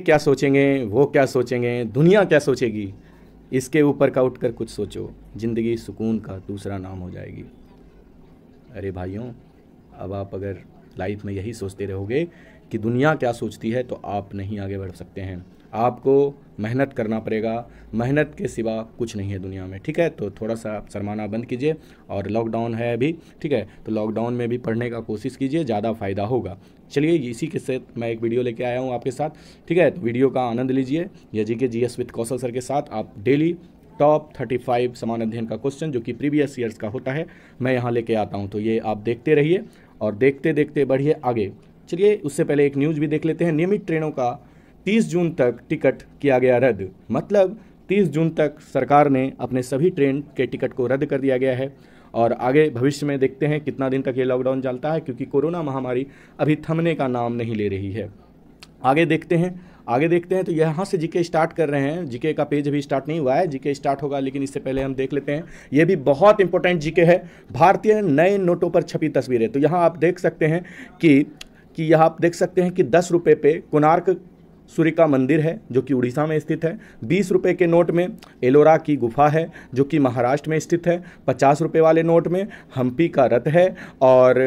क्या सोचेंगे वो क्या सोचेंगे दुनिया क्या सोचेगी इसके ऊपर का उठ कर कुछ सोचो ज़िंदगी सुकून का दूसरा नाम हो जाएगी अरे भाइयों अब आप अगर लाइफ में यही सोचते रहोगे कि दुनिया क्या सोचती है तो आप नहीं आगे बढ़ सकते हैं आपको मेहनत करना पड़ेगा मेहनत के सिवा कुछ नहीं है दुनिया में ठीक है तो थोड़ा सा आप सरमाना बंद कीजिए और लॉकडाउन है अभी ठीक है तो लॉकडाउन में भी पढ़ने का कोशिश कीजिए ज़्यादा फ़ायदा होगा चलिए इसी के साथ मैं एक वीडियो लेके आया हूँ आपके साथ ठीक है तो वीडियो का आनंद लीजिए या G K G S with Kaushal sir के साथ आप डेली टॉप थर्टी फाइव समान अध्ययन का क्वेश्चन जो कि प्रीवियस ईयर्स का होता है मैं यहाँ लेके आता हूँ तो ये आप देखते रहिए और देखते देखते बढ़िए आगे चलिए उससे पहले एक न्यूज़ भी देख लेते हैं नियमित ट्रेनों का 30 जून तक टिकट किया गया रद्द मतलब 30 जून तक सरकार ने अपने सभी ट्रेन के टिकट को रद्द कर दिया गया है और आगे भविष्य में देखते हैं कितना दिन तक ये लॉकडाउन चलता है क्योंकि कोरोना महामारी अभी थमने का नाम नहीं ले रही है आगे देखते हैं आगे देखते हैं तो यहाँ से जीके स्टार्ट कर रहे हैं जीके का पेज अभी स्टार्ट नहीं हुआ है जीके स्टार्ट होगा लेकिन इससे पहले हम देख लेते हैं ये भी बहुत इंपॉर्टेंट जीके है भारतीय नए नोटों पर छपी तस्वीरें तो यहाँ आप देख सकते हैं कि कि यह आप देख सकते हैं कि दस रुपये पे कोणार्क सूर्य का मंदिर है जो कि उड़ीसा में स्थित है बीस रुपये के नोट में एलोरा की गुफा है जो कि महाराष्ट्र में स्थित है पचास रुपये वाले नोट में हम्पी का रथ है और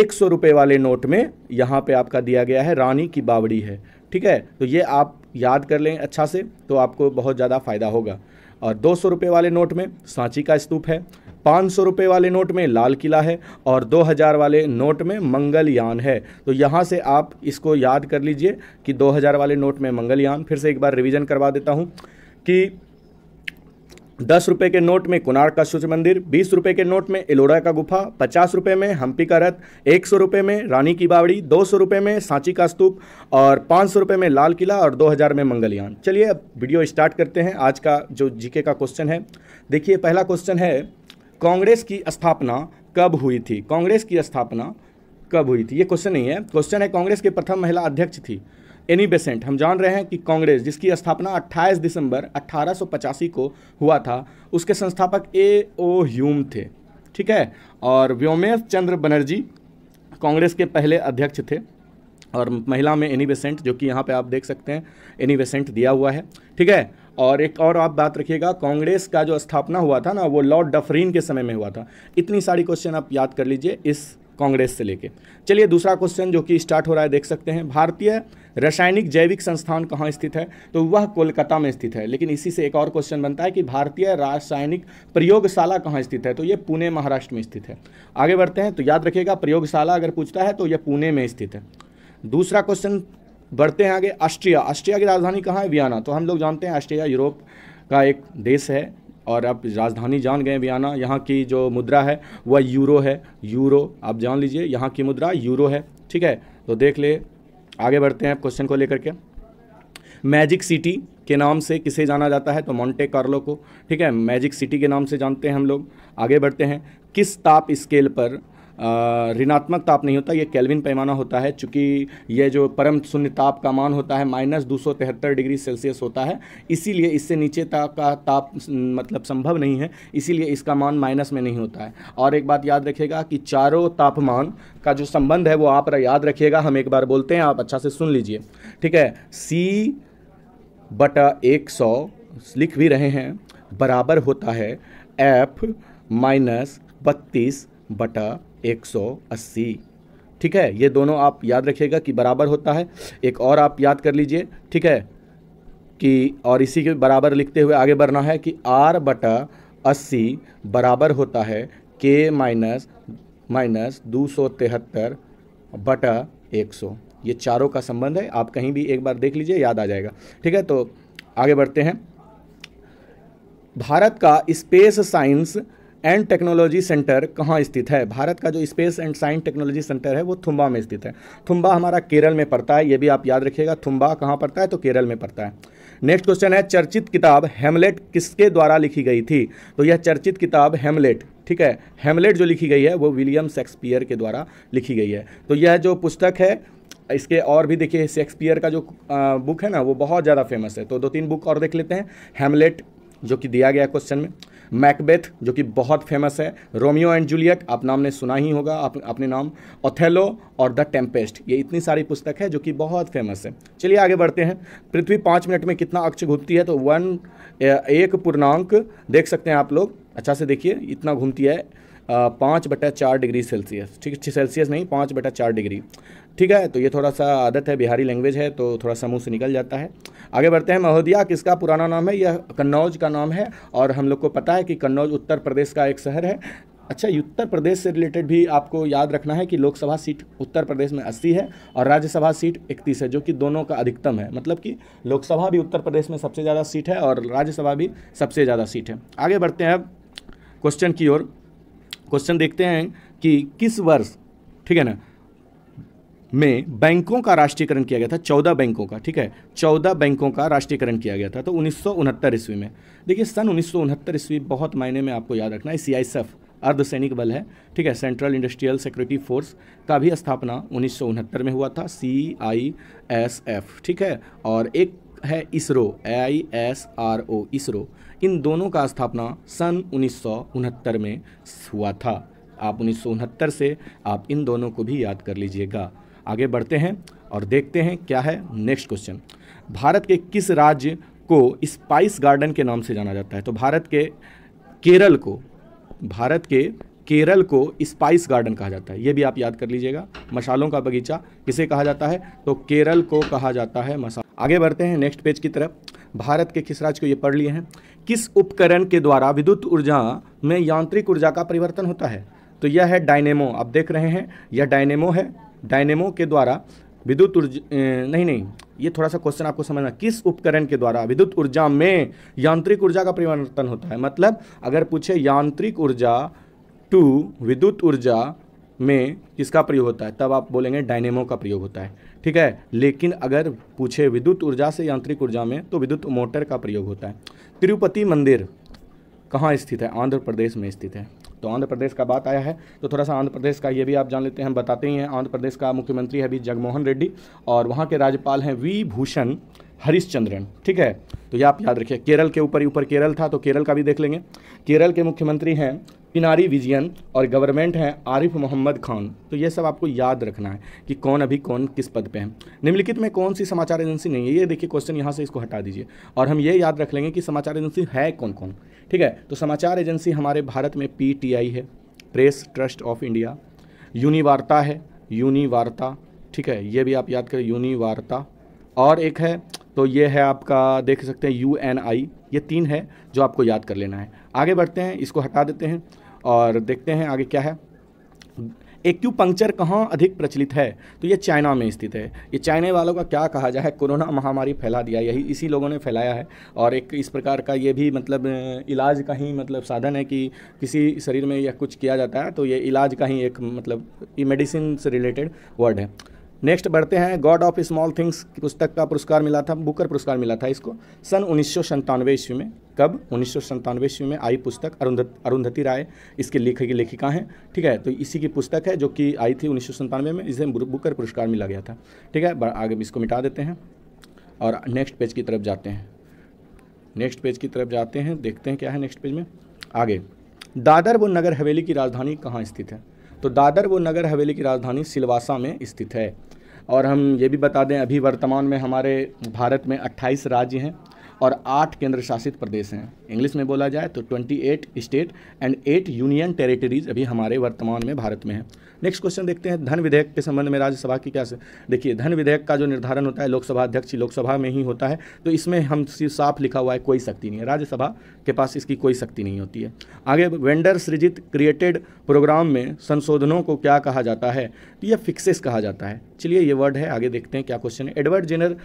एक सौ रुपये वाले नोट में यहाँ पे आपका दिया गया है रानी की बावड़ी है ठीक है तो ये आप याद कर लें अच्छा से तो आपको बहुत ज़्यादा फ़ायदा होगा और दो सौ रुपये वाले नोट में सांची का स्तूप है पाँच सौ रुपये वाले नोट में लाल किला है और दो हज़ार वाले नोट में मंगलयान है तो यहाँ से आप इसको याद कर लीजिए कि दो हज़ार वाले नोट में मंगलयान फिर से एक बार रिवीजन करवा देता हूँ कि दस रुपये के नोट में कुनार का सूर्य मंदिर बीस रुपये के नोट में एलोरा का गुफा पचास रुपये में हम्पी का रथ एक सौ रुपये में रानी की बावड़ी दो सौ रुपये में सांची का स्तूप और पाँच सौ रुपये में लाल किला और दो हज़ार में मंगलयान चलिए अब वीडियो स्टार्ट करते हैं आज का जो जीके का क्वेश्चन है देखिए पहला क्वेश्चन है कांग्रेस की स्थापना कब हुई थी कांग्रेस की स्थापना कब हुई थी ये क्वेश्चन नहीं है क्वेश्चन है कांग्रेस के प्रथम महिला अध्यक्ष थी एनी बेसेंट हम जान रहे हैं कि कांग्रेस जिसकी स्थापना 28 दिसंबर 1885 को हुआ था उसके संस्थापक ए ओ ह्यूम थे ठीक है और व्योमेश चंद्र बनर्जी कांग्रेस के पहले अध्यक्ष थे और महिला में एनी बेसेंट जो कि यहाँ पे आप देख सकते हैं एनी बेसेंट दिया हुआ है ठीक है और एक और आप बात रखिएगा कांग्रेस का जो स्थापना हुआ था ना वो लॉर्ड डफरीन के समय में हुआ था इतनी सारी क्वेश्चन आप याद कर लीजिए इस कांग्रेस से लेके चलिए दूसरा क्वेश्चन जो कि स्टार्ट हो रहा है देख सकते हैं भारतीय रासायनिक जैविक संस्थान कहाँ स्थित है तो वह कोलकाता में स्थित है लेकिन इसी से एक और क्वेश्चन बनता है कि भारतीय रासायनिक प्रयोगशाला कहाँ स्थित है तो ये पुणे महाराष्ट्र में स्थित है आगे बढ़ते हैं तो याद रखिएगा प्रयोगशाला अगर पूछता है तो यह पुणे में स्थित है दूसरा क्वेश्चन बढ़ते हैं आगे ऑस्ट्रिया ऑस्ट्रिया की राजधानी कहाँ है वियाना तो हम लोग जानते हैं ऑस्ट्रिया यूरोप का एक देश है और आप राजधानी जान गए वियाना यहाँ की जो मुद्रा है वह यूरो है यूरो आप जान लीजिए यहाँ की मुद्रा यूरो है ठीक है तो देख ले आगे बढ़ते हैं क्वेश्चन को लेकर के मैजिक सिटी के नाम से किसे जाना जाता है तो मॉन्टे कार्लो को ठीक है मैजिक सिटी के नाम से जानते हैं हम लोग आगे बढ़ते हैं किस ताप स्केल पर ऋणात्मक ताप नहीं होता ये कैलविन पैमाना होता है चूँकि ये जो परम शून्य ताप का मान होता है माइनस दो डिग्री सेल्सियस होता है इसीलिए इससे नीचे ताप का ताप मतलब संभव नहीं है इसीलिए इसका मान माइनस में नहीं होता है और एक बात याद रखिएगा कि चारों तापमान का जो संबंध है वो आप याद रखिएगा हम एक बार बोलते हैं आप अच्छा से सुन लीजिए ठीक है सी बटा एक सौ लिख भी रहे हैं बराबर होता है एफ माइनस बत्तीस बटा 180 ठीक है ये दोनों आप याद रखिएगा कि बराबर होता है एक और आप याद कर लीजिए ठीक है कि और इसी के बराबर लिखते हुए आगे बढ़ना है कि आर बटा अस्सी बराबर होता है के माइनस माइनस दो सौ तिहत्तर बटा एक सौ ये चारों का संबंध है आप कहीं भी एक बार देख लीजिए याद आ जाएगा ठीक है तो आगे बढ़ते हैं भारत का space science and technology centre कहाँ स्थित है भारत का जो space and science technology centre है वो थुम्बा में स्थित है थुम्बा हमारा केरल में पड़ता है ये भी आप याद रखिएगा थुम्बा कहाँ पड़ता है तो केरल में पड़ता है नेक्स्ट क्वेश्चन है चर्चित किताब हेमलेट किसके द्वारा लिखी गई थी तो यह चर्चित किताब हेमलेट ठीक है हेमलेट जो लिखी गई है वो विलियम शेक्सपियर के द्वारा लिखी गई है तो यह जो पुस्तक है इसके और भी देखिए शेक्सपियर का जो बुक है ना वो बहुत ज़्यादा फेमस है तो दो तीन बुक और देख लेते हैं हेमलेट जो कि दिया गया क्वेश्चन में मैकबेथ जो कि बहुत फेमस है रोमियो एंड जूलियट आप नाम ने सुना ही होगा आप, अपने नाम ओथेलो और द टेम्पेस्ट ये इतनी सारी पुस्तक है जो कि बहुत फेमस है चलिए आगे बढ़ते हैं पृथ्वी पाँच मिनट में कितना अक्ष घूमती है तो वन एक पूर्णांक देख सकते हैं आप लोग अच्छा से देखिए इतना घूमती है पाँच बटा चार डिग्री सेल्सियस ठीक है सेल्सियस नहीं पाँच बटा चार डिग्री ठीक है तो ये थोड़ा सा आदत है बिहारी लैंग्वेज है तो थोड़ा सा मुँह से निकल जाता है आगे बढ़ते हैं महोदिया किसका पुराना नाम है यह कन्नौज का नाम है और हम लोग को पता है कि कन्नौज उत्तर प्रदेश का एक शहर है अच्छा उत्तर प्रदेश से रिलेटेड भी आपको याद रखना है कि लोकसभा सीट उत्तर प्रदेश में 80 है और राज्यसभा सीट 31 है जो कि दोनों का अधिकतम है मतलब कि लोकसभा भी उत्तर प्रदेश में सबसे ज़्यादा सीट है और राज्यसभा भी सबसे ज़्यादा सीट है आगे बढ़ते हैं अब क्वेश्चन की ओर क्वेश्चन देखते हैं कि किस वर्ष ठीक है ना में बैंकों का राष्ट्रीयकरण किया गया था चौदह बैंकों का ठीक है चौदह बैंकों का राष्ट्रीयकरण किया गया था तो उन्नीस ईस्वी में देखिए सन उन्नीस ईस्वी बहुत मायने में आपको याद रखना है सी अर्धसैनिक बल है ठीक है सेंट्रल इंडस्ट्रियल सिक्योरिटी फोर्स का भी स्थापना उन्नीस में हुआ था सी आई एस एफ ठीक है और एक है ISRO I S R O ISRO इन दोनों का स्थापना सन उन्नीस में हुआ था आप उन्नीस से आप इन दोनों को भी याद कर लीजिएगा आगे बढ़ते हैं और देखते हैं क्या है नेक्स्ट क्वेश्चन भारत के किस राज्य को स्पाइस गार्डन के नाम से जाना जाता है तो भारत के केरल को भारत के केरल को स्पाइस गार्डन कहा जाता है ये भी आप याद कर लीजिएगा मसालों का बगीचा किसे कहा जाता है तो केरल को कहा जाता है मसाला आगे बढ़ते हैं नेक्स्ट पेज की तरफ भारत के किस राज्य को ये पढ़ लिए हैं किस उपकरण के द्वारा विद्युत ऊर्जा में यांत्रिक ऊर्जा का परिवर्तन होता है तो यह है डायनेमो आप देख रहे हैं यह डायनेमो है डायनेमो के द्वारा विद्युत ऊर्जा नहीं नहीं ये थोड़ा सा क्वेश्चन आपको समझना किस उपकरण के द्वारा विद्युत ऊर्जा में यांत्रिक ऊर्जा का परिवर्तन होता है मतलब अगर पूछे यांत्रिक ऊर्जा टू विद्युत ऊर्जा में किसका प्रयोग होता है तब आप बोलेंगे डायनेमो का प्रयोग होता है ठीक है लेकिन अगर पूछे विद्युत ऊर्जा से यांत्रिक ऊर्जा में तो विद्युत मोटर का प्रयोग होता है तिरुपति मंदिर कहाँ स्थित है आंध्र प्रदेश में स्थित है तो आंध्र प्रदेश का बात आया है तो थोड़ा सा आंध्र प्रदेश का ये भी आप जान लेते हैं हम बताते ही हैं आंध्र प्रदेश का मुख्यमंत्री है अभी जगमोहन रेड्डी और वहाँ के राज्यपाल हैं वी भूषण हरिश्चंद्रन ठीक है तो ये आप याद रखिए केरल के ऊपर ही ऊपर केरल था तो केरल का भी देख लेंगे केरल के मुख्यमंत्री हैं पिनारी विजयन और गवर्नमेंट हैं आरिफ मोहम्मद खान तो ये सब आपको याद रखना है कि कौन अभी कौन किस पद पे हैं निम्नलिखित में कौन सी समाचार एजेंसी नहीं है ये देखिए क्वेश्चन यहाँ से इसको हटा दीजिए और हम ये याद रख लेंगे कि समाचार एजेंसी है कौन कौन ठीक है तो समाचार एजेंसी हमारे भारत में पी है press trust of India Univarta है यूनिवार्ता ठीक है ये भी आप याद करें यूनिवार्ता और एक है तो ये है आपका देख सकते हैं यू एन आई ये तीन है जो आपको याद कर लेना है आगे बढ़ते हैं इसको हटा देते हैं और देखते हैं आगे क्या है पंक्चर कहाँ अधिक प्रचलित है तो ये चाइना में स्थित है ये चाइने वालों का क्या कहा जाए कोरोना महामारी फैला दिया यही इसी लोगों ने फैलाया है और एक इस प्रकार का ये भी मतलब इलाज का ही मतलब साधन है कि किसी शरीर में यह कुछ किया जाता है तो ये इलाज का ही एक मतलब मेडिसिन से रिलेटेड वर्ड है नेक्स्ट बढ़ते हैं गॉड ऑफ स्मॉल थिंग्स की पुस्तक का पुरस्कार मिला था बुकर पुरस्कार मिला था इसको सन उन्नीस ईस्वी में कब उन्नीस ईस्वी में आई पुस्तक अरुंध अरुंधति राय इसके लेखक की लेखिका हैं ठीक है तो इसी की पुस्तक है जो कि आई थी उन्नीस में इसे बुकर पुरस्कार मिला गया था ठीक है आगे इसको मिटा देते हैं और नेक्स्ट पेज की तरफ जाते हैं नेक्स्ट पेज की तरफ जाते हैं देखते हैं क्या है नेक्स्ट पेज में आगे दादर व नगर हवेली की राजधानी कहाँ स्थित है तो दादर वो नगर हवेली की राजधानी सिलवासा में स्थित है और हम ये भी बता दें अभी वर्तमान में हमारे भारत में 28 राज्य हैं और आठ केंद्र शासित प्रदेश हैं इंग्लिश में बोला जाए तो 28 state and eight union territories अभी हमारे वर्तमान में भारत में है नेक्स्ट क्वेश्चन देखते हैं धन विधेयक के संबंध में राज्यसभा की क्या देखिए धन विधेयक का जो निर्धारण होता है लोकसभा अध्यक्ष लोकसभा में ही होता है तो इसमें हम साफ लिखा हुआ है कोई शक्ति नहीं है राज्यसभा के पास इसकी कोई शक्ति नहीं होती है आगे वेंडर सृजित क्रिएटेड प्रोग्राम में संशोधनों को क्या कहा जाता है तो यह फिक्सेस कहा जाता है चलिए ये वर्ड है आगे देखते हैं क्या क्वेश्चन है एडवर्ड जेनर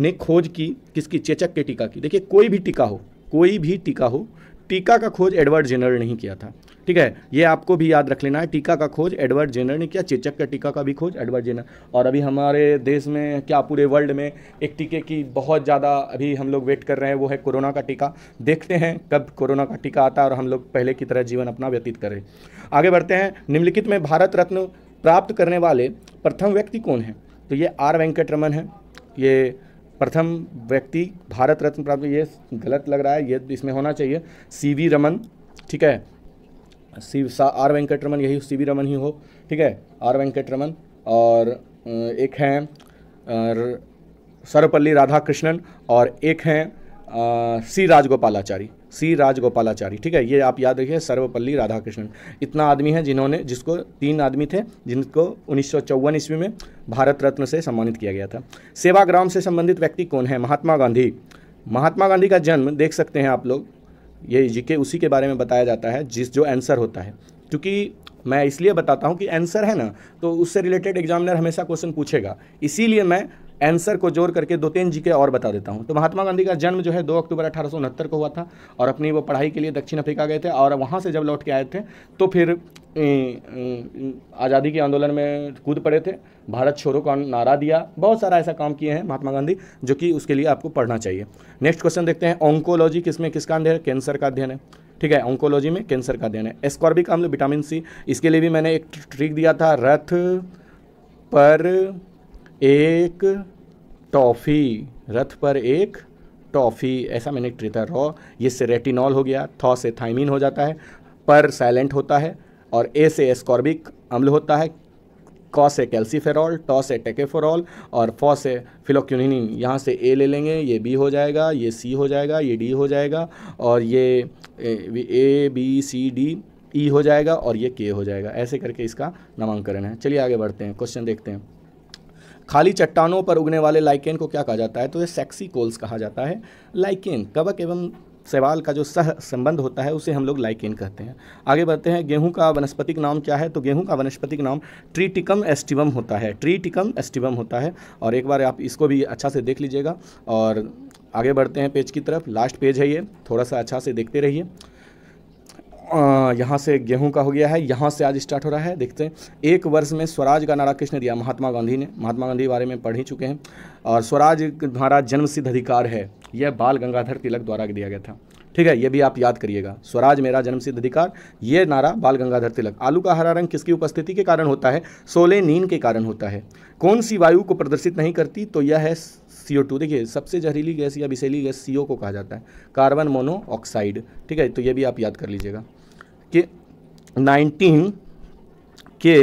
ने खोज की किसकी चेचक के टीका की देखिए कोई भी टीका हो कोई भी टीका हो टीका का खोज एडवर्ड जेनर ने ही किया था ठीक है ये आपको भी याद रख लेना है टीका का खोज एडवर्ड जेनर ने किया चेचक का टीका का भी खोज एडवर्ड जेनर और अभी हमारे देश में क्या पूरे वर्ल्ड में एक टीके की बहुत ज़्यादा अभी हम लोग वेट कर रहे हैं वो है कोरोना का टीका देखते हैं कब कोरोना का टीका आता है और हम लोग पहले की तरह जीवन अपना व्यतीत करें आगे बढ़ते हैं निम्नलिखित में भारत रत्न प्राप्त करने वाले प्रथम व्यक्ति कौन है तो ये आर वेंकटरमन है ये प्रथम व्यक्ति भारत रत्न प्राप्त ये गलत लग रहा है ये इसमें होना चाहिए सी वी रमन ठीक है सी आर वेंकट रमन यही सी वी रमन ही हो ठीक है आर वेंकट रमन और एक हैं सर्वपल्ली राधाकृष्णन और एक हैं सी राजगोपालाचारी सी राजगोपालाचारी ठीक है ये आप याद रखिए सर्वपल्ली राधाकृष्णन इतना आदमी है जिन्होंने जिसको तीन आदमी थे जिनको उन्नीस ईस्वी में भारत रत्न से सम्मानित किया गया था सेवाग्राम से संबंधित व्यक्ति कौन है महात्मा गांधी महात्मा गांधी का जन्म देख सकते हैं आप लोग ये जीके उसी के बारे में बताया जाता है जिस जो आंसर होता है क्योंकि मैं इसलिए बताता हूँ कि आंसर है ना तो उससे रिलेटेड एग्जामिनर हमेशा क्वेश्चन पूछेगा इसीलिए मैं आंसर को जोड़ करके दो तीन जी के और बता देता हूँ तो महात्मा गांधी का जन्म जो है दो अक्टूबर अठारह को हुआ था और अपनी वो पढ़ाई के लिए दक्षिण अफ्रीका गए थे और वहाँ से जब लौट के आए थे तो फिर आज़ादी के आंदोलन में कूद पड़े थे भारत छोड़ो का नारा दिया बहुत सारा ऐसा काम किए हैं महात्मा गांधी जो कि उसके लिए आपको पढ़ना चाहिए नेक्स्ट क्वेश्चन देखते हैं ऑन्कोलॉजी किसमें किसका अध्ययन है कैंसर का अध्ययन है ठीक है ओंकोलॉजी में कैंसर का अध्ययन है एस्कॉर्बिक अम्ल विटामिन सी इसके लिए भी मैंने एक ट्रिक दिया था रथ पर एक टॉफ़ी रथ पर एक टॉफ़ी ऐसा मैंने ट्रिता रॉ रॉ जिससे रेटिनॉल हो गया थॉ से थाइमिन हो जाता है पर साइलेंट होता है और ए से एस्कॉर्बिक अम्ल होता है कॉ से कैल्सीफेरॉल टॉ से टेकेफोरॉल और फॉ से फिलोक्यूनिन यहाँ से ए ले लेंगे ये बी हो जाएगा ये सी हो जाएगा ये डी हो जाएगा और ये A B C D E हो जाएगा और ये के हो जाएगा ऐसे करके इसका नामांकन है चलिए आगे बढ़ते हैं क्वेश्चन देखते हैं खाली चट्टानों पर उगने वाले लाइकेन को क्या कहा जाता है तो ये सेक्सी कोल्स कहा जाता है लाइकेन कवक एवं सवाल का जो सह संबंध होता है उसे हम लोग लाइकेन कहते हैं आगे बढ़ते हैं गेहूं का वनस्पतिक नाम क्या है तो गेहूं का वनस्पतिक नाम ट्रीटिकम एस्टिवम होता है ट्रीटिकम एस्टिवम होता है और एक बार आप इसको भी अच्छा से देख लीजिएगा और आगे बढ़ते हैं पेज की तरफ लास्ट पेज है ये थोड़ा सा अच्छा से देखते रहिए यहाँ से गेहूं का हो गया है यहाँ से आज स्टार्ट हो रहा है देखते हैं एक वर्ष में स्वराज का नारा किसने दिया महात्मा गांधी ने महात्मा गांधी के बारे में पढ़ ही चुके हैं और स्वराज हमारा जन्म सिद्ध अधिकार है यह बाल गंगाधर तिलक द्वारा दिया गया था ठीक है ये भी आप याद करिएगा स्वराज मेरा जन्म सिद्ध अधिकार ये नारा बाल गंगाधर तिलक आलू का हरा रंग किसकी उपस्थिति के कारण होता है सोले नींद के कारण होता है कौन सी वायु को प्रदर्शित नहीं करती तो यह है सी ओ टू देखिए सबसे जहरीली गैस या विषैली गैस सी ओ को कहा जाता है कार्बन मोनोऑक्साइड ठीक है तो ये भी आप याद कर लीजिएगा कि नाइनटीन के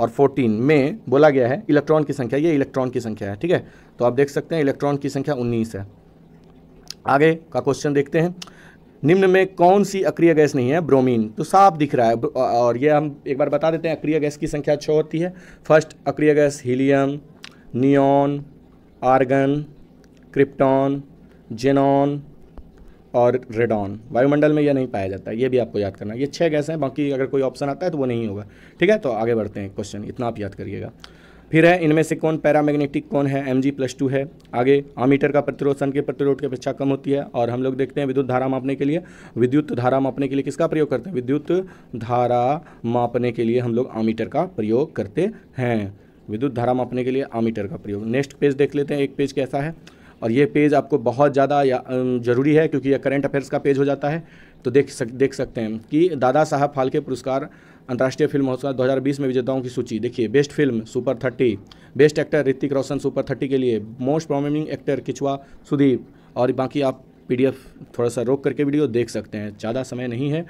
और फोर्टीन में बोला गया है इलेक्ट्रॉन की संख्या ये इलेक्ट्रॉन की संख्या है ठीक है तो आप देख सकते हैं इलेक्ट्रॉन की संख्या उन्नीस है आगे का क्वेश्चन देखते हैं निम्न में कौन सी अक्रिय गैस नहीं है ब्रोमीन तो साफ दिख रहा है और ये हम एक बार बता देते हैं अक्रिय गैस की संख्या छः होती है फर्स्ट अक्रिय gas helium neon argon krypton xenon और रेडॉन वायुमंडल में यह नहीं पाया जाता ये भी आपको याद करना ये छः गैस हैं बाकी अगर कोई ऑप्शन आता है तो वो नहीं होगा ठीक है तो आगे बढ़ते हैं क्वेश्चन इतना आप याद करिएगा फिर है इनमें से कौन पैरामैग्नेटिक कौन है एम जी प्लस टू है आगे आमीटर का प्रतिरोध सन के प्रतिरोध की अपेक्षा कम होती है और हम लोग देखते हैं विद्युत धारा मापने के लिए विद्युत धारा मापने के लिए किसका प्रयोग करते हैं विद्युत धारा मापने के लिए हम लोग आमीटर का प्रयोग करते हैं विद्युत धारा मापने के लिए आमीटर का प्रयोग नेक्स्ट पेज देख लेते हैं एक पेज कैसा है और ये पेज आपको बहुत ज़्यादा ज़रूरी है क्योंकि यह करेंट अफेयर्स का पेज हो जाता है तो देख सक देख सकते हैं कि दादा साहब फाल्के पुरस्कार अंतर्राष्ट्रीय फिल्म महोत्सव 2020 में विजेताओं की सूची देखिए best film super thirty best actor Hrithik Roshan super thirty के लिए most promising actor Kichcha Sudeep और बाकी आप पीडीएफ थोड़ा सा रोक करके वीडियो देख सकते हैं ज़्यादा समय नहीं है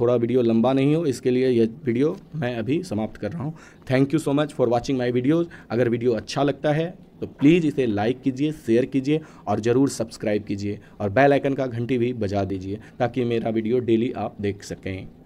थोड़ा वीडियो लंबा नहीं हो इसके लिए यह वीडियो मैं अभी समाप्त कर रहा हूँ thank you so much for watching my videos अगर वीडियो अच्छा लगता है तो प्लीज़ इसे लाइक कीजिए शेयर कीजिए और ज़रूर सब्सक्राइब कीजिए और बेल आइकन का घंटी भी बजा दीजिए ताकि मेरा वीडियो डेली आप देख सकें